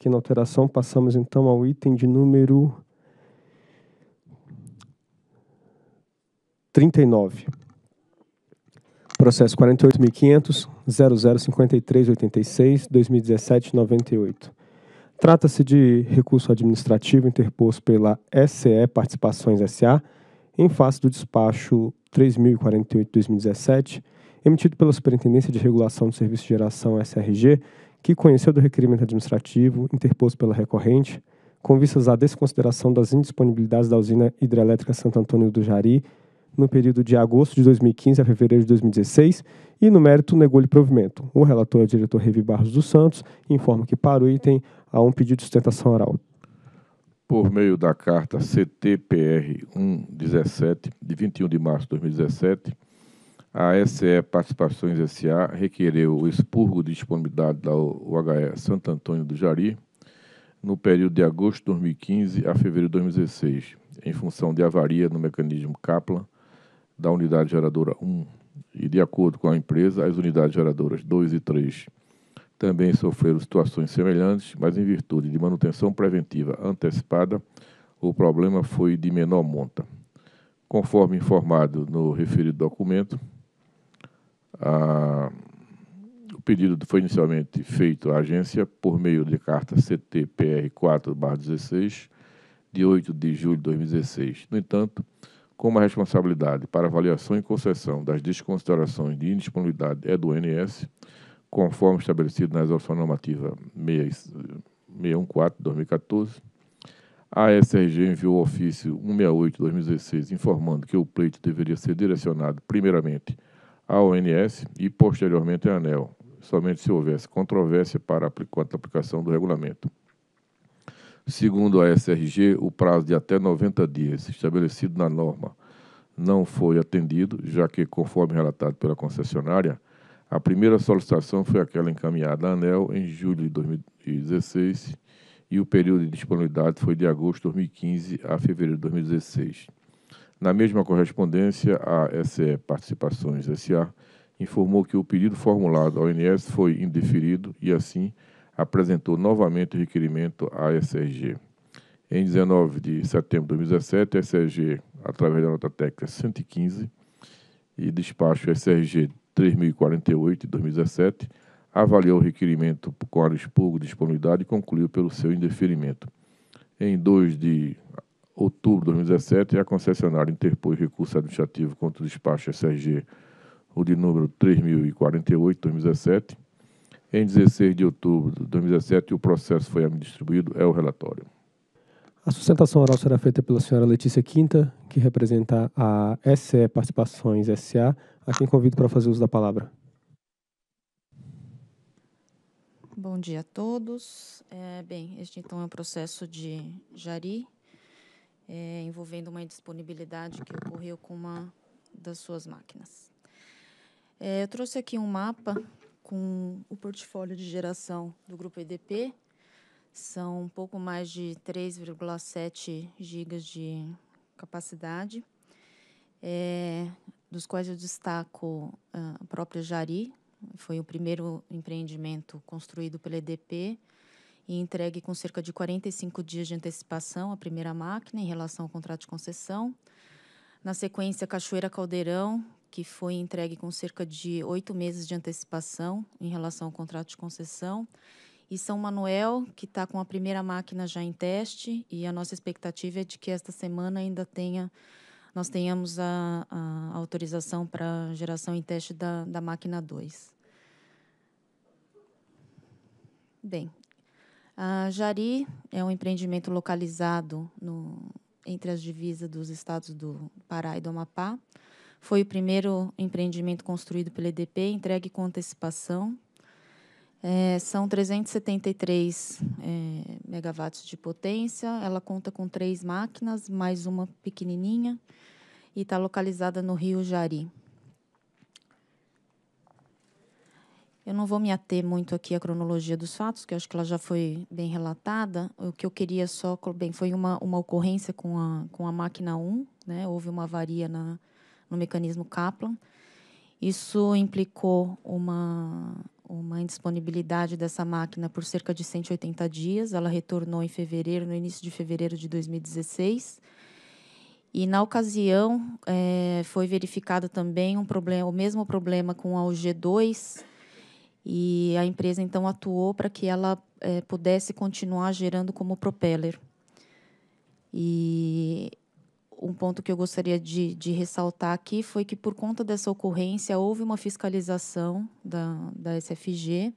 Aqui na alteração passamos então ao item de número 39. Processo 48.500.0053.86.2017.98. Trata-se de recurso administrativo interposto pela SE Participações S.A. em face do despacho 3.048.2017, emitido pela Superintendência de Regulação do Serviço de Geração SRG, que conheceu do requerimento administrativo interposto pela recorrente, com vistas à desconsideração das indisponibilidades da usina hidrelétrica Santo Antônio do Jari no período de agosto de 2015 a fevereiro de 2016 e, no mérito, negou-lhe provimento. O relator é o diretor Revi Barros dos Santos informa que, para o item, há um pedido de sustentação oral. Por meio da carta CTPR 117, de 21 de março de 2017, a SE Participações SA requereu o expurgo de disponibilidade da UHE Santo Antônio do Jari no período de agosto de 2015 a fevereiro de 2016, em função de avaria no mecanismo Kaplan da unidade geradora 1 e, de acordo com a empresa, as unidades geradoras 2 e 3 também sofreram situações semelhantes, mas em virtude de manutenção preventiva antecipada, o problema foi de menor monta. Conforme informado no referido documento, a, o pedido foi inicialmente feito à agência por meio de carta CTPR4-16, de 8 de julho de 2016. No entanto, como a responsabilidade para avaliação e concessão das desconsiderações de indisponibilidade é do NS, conforme estabelecido na Resolução Normativa 614-2014, a SRG enviou o ofício 168-2016 informando que o pleito deveria ser direcionado, primeiramente, à ONS e, posteriormente, à ANEL, somente se houvesse controvérsia para a quanto à aplicação do regulamento. Segundo a SRG, o prazo de até 90 dias estabelecido na norma não foi atendido, já que, conforme relatado pela concessionária, a primeira solicitação foi aquela encaminhada à ANEL em julho de 2016 e o período de disponibilidade foi de agosto de 2015 a fevereiro de 2016. Na mesma correspondência, a SE Participações SA informou que o pedido formulado ao INS foi indeferido e, assim, apresentou novamente o requerimento à SRG. Em 19 de setembro de 2017, a SRG, através da nota técnica 115 e despacho SRG 3048 de 2017, avaliou o requerimento com a expurgo de disponibilidade e concluiu pelo seu indeferimento. Em 2 de outubro de 2017, é a concessionária interpôs recurso administrativo contra o despacho SRG, o de número 3048, 2017. Em 16 de outubro de 2017, o processo foi distribuído, é o relatório. A sustentação oral será feita pela senhora Letícia Quinta, que representa a SE Participações SA, a quem convido para fazer uso da palavra. Bom dia a todos. É, bem, este então é um processo de Jari é, envolvendo uma indisponibilidade que ocorreu com uma das suas máquinas. É, eu trouxe aqui um mapa com o portfólio de geração do grupo EDP. São um pouco mais de 3,7 gigas de capacidade, é, dos quais eu destaco ah, a própria Jari, foi o primeiro empreendimento construído pela EDP, e entregue com cerca de 45 dias de antecipação a primeira máquina em relação ao contrato de concessão. Na sequência, Cachoeira Caldeirão, que foi entregue com cerca de oito meses de antecipação em relação ao contrato de concessão. E São Manuel, que está com a primeira máquina já em teste, e a nossa expectativa é de que esta semana ainda tenha nós tenhamos a, a autorização para geração em teste da, da máquina 2. Bem, a Jari é um empreendimento localizado no, entre as divisas dos estados do Pará e do Amapá. Foi o primeiro empreendimento construído pela EDP, entregue com antecipação. É, são 373 é, megawatts de potência. Ela conta com três máquinas, mais uma pequenininha, e está localizada no Rio Jari. Eu não vou me ater muito aqui à cronologia dos fatos, que eu acho que ela já foi bem relatada. O que eu queria só, bem, foi uma, uma ocorrência com a, com a máquina 1, né? houve uma avaria na, no mecanismo Kaplan. Isso implicou uma, uma indisponibilidade dessa máquina por cerca de 180 dias. Ela retornou em fevereiro, no início de fevereiro de 2016. E na ocasião é, foi verificado também um problema, o mesmo problema com a UG2 e a empresa então atuou para que ela é, pudesse continuar gerando como propeller. E um ponto que eu gostaria de, de, ressaltar aqui foi que, por conta dessa ocorrência, houve uma fiscalização da, da SFG.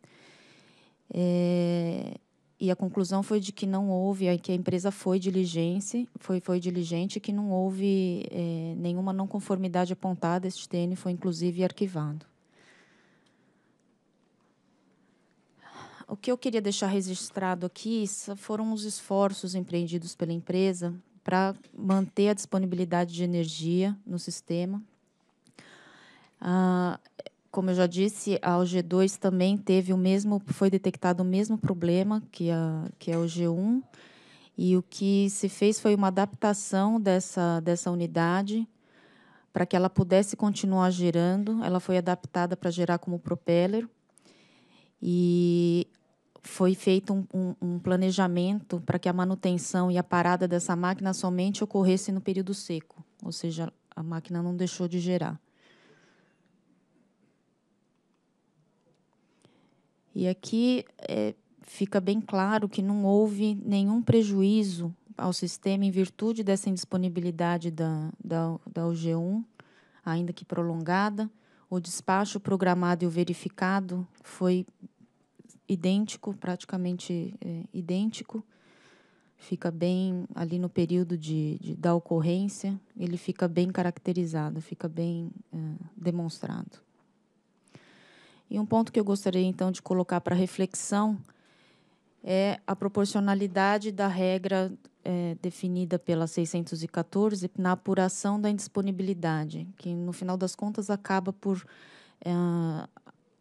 É, eh, e a conclusão foi de que não houve, que a empresa foi diligente, foi, foi diligente que não houve é, nenhuma não conformidade apontada. Este TN foi, inclusive, arquivado. O que eu queria deixar registrado aqui foram os esforços empreendidos pela empresa para manter a disponibilidade de energia no sistema. Ah, como eu já disse, a OG2 também teve o mesmo, foi detectado o mesmo problema que a que a é OG1 e o que se fez foi uma adaptação dessa dessa unidade para que ela pudesse continuar girando. Ela foi adaptada para gerar como propeller e foi feito um, um, um planejamento para que a manutenção e a parada dessa máquina somente ocorresse no período seco, ou seja, a máquina não deixou de gerar. E aqui é, fica bem claro que não houve nenhum prejuízo ao sistema em virtude dessa indisponibilidade da, da, da UG1, ainda que prolongada. O despacho programado e o verificado foi idêntico, praticamente é, idêntico. Fica bem ali no período de, de, da ocorrência, ele fica bem caracterizado, fica bem é, demonstrado. E um ponto que eu gostaria então de colocar para reflexão é a proporcionalidade da regra é, definida pela 614 na apuração da indisponibilidade, que no final das contas acaba por é,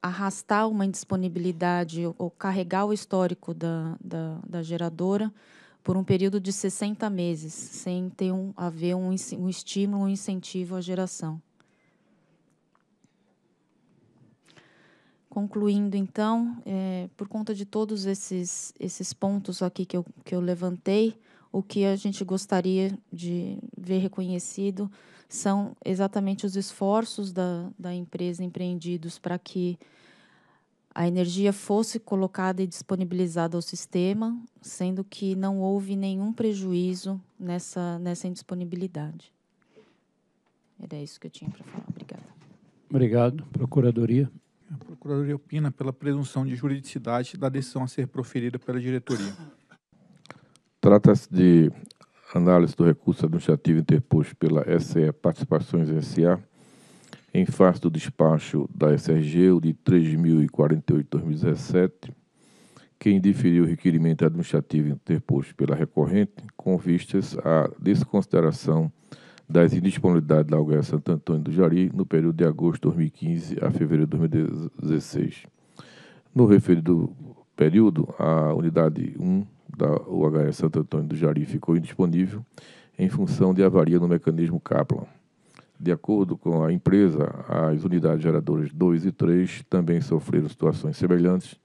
arrastar uma indisponibilidade ou carregar o histórico da, da, da geradora por um período de 60 meses, sem ter um, haver um, um estímulo, um incentivo à geração. Concluindo, então, é, por conta de todos esses, esses pontos aqui que eu, que eu levantei, o que a gente gostaria de ver reconhecido são exatamente os esforços da, da empresa empreendidos para que a energia fosse colocada e disponibilizada ao sistema, sendo que não houve nenhum prejuízo nessa, nessa indisponibilidade. Era isso que eu tinha para falar. Obrigada. Obrigado. Procuradoria. A Procuradoria opina pela presunção de juridicidade da decisão a ser proferida pela diretoria. Trata-se de Análise do recurso administrativo interposto pela SE Participações S.A. em face do despacho da SRG, o de 3048-2017, que indiferiu o requerimento administrativo interposto pela recorrente, com vistas à desconsideração das indisponibilidades da UGA Santo Antônio do Jari no período de agosto de 2015 a fevereiro de 2016. No referido período, a unidade 1 da UHS Santo Antônio do Jari ficou indisponível em função de avaria no mecanismo Kaplan. De acordo com a empresa, as unidades geradoras 2 e 3 também sofreram situações semelhantes,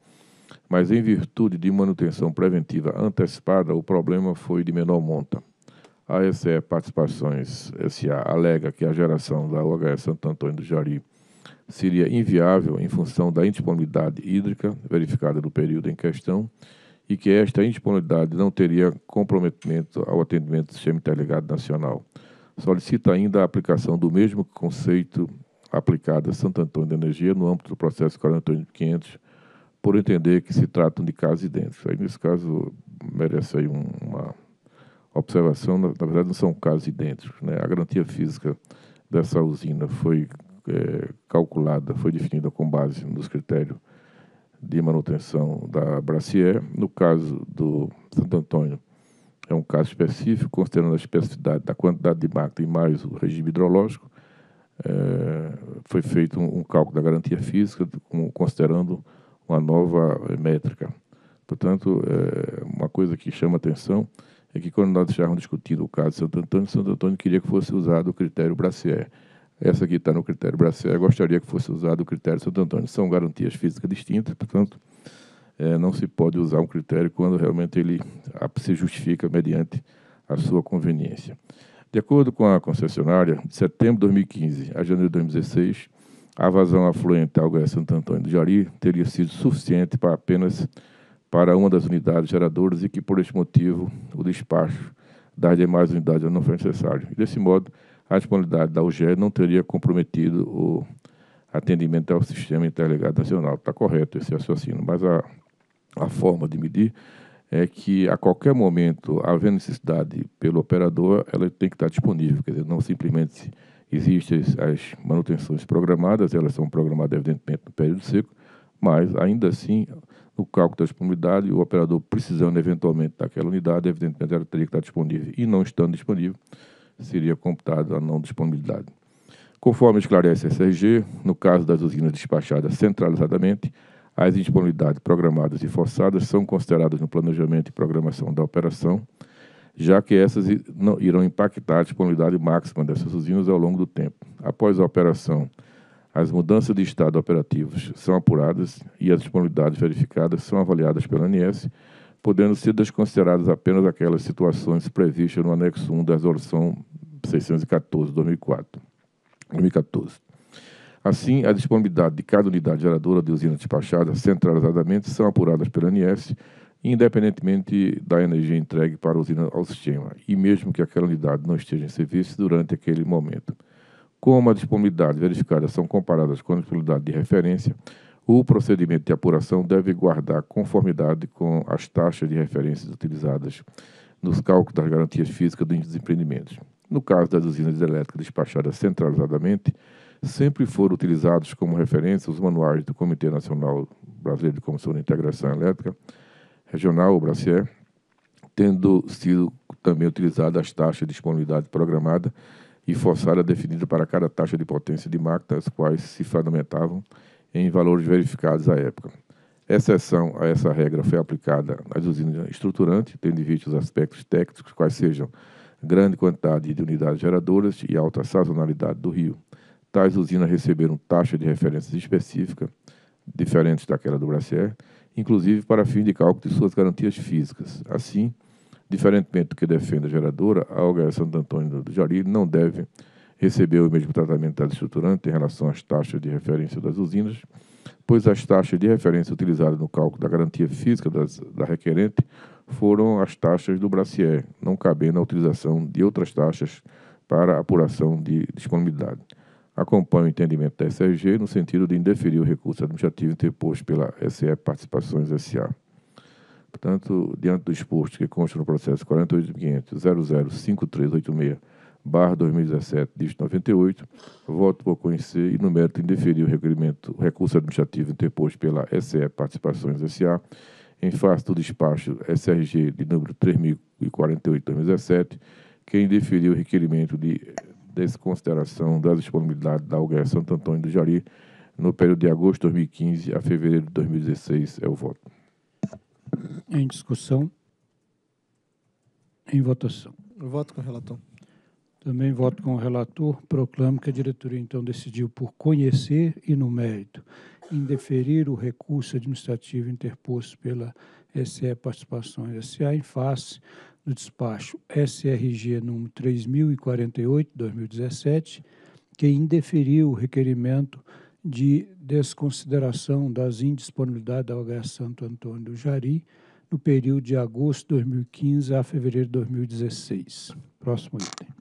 mas em virtude de manutenção preventiva antecipada, o problema foi de menor monta. A SE Participações SA alega que a geração da UHS Santo Antônio do Jari seria inviável em função da indisponibilidade hídrica verificada no período em questão e que esta é indisponibilidade não teria comprometimento ao atendimento do Sistema Interligado Nacional. Solicita ainda a aplicação do mesmo conceito aplicado a Santo Antônio de Energia no âmbito do processo 48500, por entender que se tratam de casos idênticos. Aí, nesse caso, merece aí uma observação, na, verdade, não são casos idênticos. Né? A garantia física dessa usina foi é, calculada, foi definida com base nos critérios de manutenção da Bracier. No caso do Santo Antônio, é um caso específico, considerando a especificidade da quantidade de mata e mais o regime hidrológico. É, foi feito um, um, cálculo da garantia física, com, considerando uma nova métrica. Portanto, é, uma coisa que chama atenção é que quando nós estávamos discutindo o caso de Santo Antônio, Santo Antônio queria que fosse usado o critério Bracier. Essa aqui está no critério Bracel. Eu gostaria que fosse usado o critério Santo Antônio. São garantias físicas distintas, portanto, é, não se pode usar um critério quando realmente ele se justifica mediante a sua conveniência. De acordo com a concessionária, de setembro de 2015 a janeiro de 2016, a vazão afluente ao Goiás Santo Antônio do Jari teria sido suficiente para apenas para uma das unidades geradoras e que, por este motivo, o despacho das demais unidades não foi necessário. E, desse modo, a disponibilidade da UGE não teria comprometido o atendimento ao Sistema Interligado Nacional. Está correto esse raciocínio, mas a, a forma de medir é que a qualquer momento, havendo necessidade pelo operador, ela tem que estar disponível, quer dizer, não simplesmente existem as manutenções programadas, elas são programadas, evidentemente, no período seco, mas, ainda assim, no cálculo da disponibilidade, o operador precisando, eventualmente, daquela unidade, evidentemente, ela teria que estar disponível. E não estando disponível, seria computada a não disponibilidade. Conforme esclarece a SRG, no caso das usinas despachadas centralizadamente, as indisponibilidades programadas e forçadas são consideradas no planejamento e programação da operação, já que essas irão impactar a disponibilidade máxima dessas usinas ao longo do tempo. Após a operação, as mudanças de estado operativos são apuradas e as disponibilidades verificadas são avaliadas pela ANS podendo ser desconsideradas apenas aquelas situações previstas no anexo 1 da resolução 614 2004, 2014. Assim, a disponibilidade de cada unidade geradora de usina despachada centralizadamente são apuradas pela ANS, independentemente da energia entregue para a usina ao sistema, e mesmo que aquela unidade não esteja em serviço durante aquele momento. Como a disponibilidade verificada são comparadas com a disponibilidade de referência, o procedimento de apuração deve guardar conformidade com as taxas de referência utilizadas nos cálculos das garantias físicas dos empreendimentos. No caso das usinas elétricas despachadas centralizadamente, sempre foram utilizados como referência os manuais do Comitê Nacional Brasileiro de Comissão de Integração Elétrica Regional, o BRACIE, tendo sido também utilizadas as taxas de disponibilidade programada e forçada definida para cada taxa de potência de máquina, as quais se fundamentavam em valores verificados à época. Exceção a essa regra foi aplicada às usinas estruturantes, tendo em vista os aspectos técnicos, quais sejam grande quantidade de unidades geradoras e alta sazonalidade do rio. Tais usinas receberam taxa de referência específica, diferentes daquela do Bracer, inclusive para fim de cálculo de suas garantias físicas. Assim, diferentemente do que defende a geradora, a OGS Santo Antônio do Jari não deve recebeu o mesmo tratamento da estruturante em relação às taxas de referência das usinas, pois as taxas de referência utilizadas no cálculo da garantia física das, da requerente foram as taxas do Bracier, não cabendo a utilização de outras taxas para apuração de disponibilidade. Acompanha o entendimento da SRG no sentido de indeferir o recurso administrativo interposto pela SE Participações S.A. Portanto, diante do exposto que consta no processo 48.500.005386 barra 2017, dígito 98, voto por conhecer e no mérito indeferir o requerimento o recurso administrativo interposto pela SE Participações S.A. em face do despacho SRG de número 3048-2017, que indeferiu o requerimento de desconsideração das disponibilidades da UGR Santo Antônio do Jari no período de agosto de 2015 a fevereiro de 2016. É o voto. Em discussão. Em votação. Eu voto com o relator. Também voto com o relator, proclamo que a diretoria então decidiu por conhecer e no mérito indeferir o recurso administrativo interposto pela SE Participações SA em face do despacho SRG número 3048/2017, que indeferiu o requerimento de desconsideração das indisponibilidades da OH Santo Antônio do Jari no período de agosto de 2015 a fevereiro de 2016. Próximo item.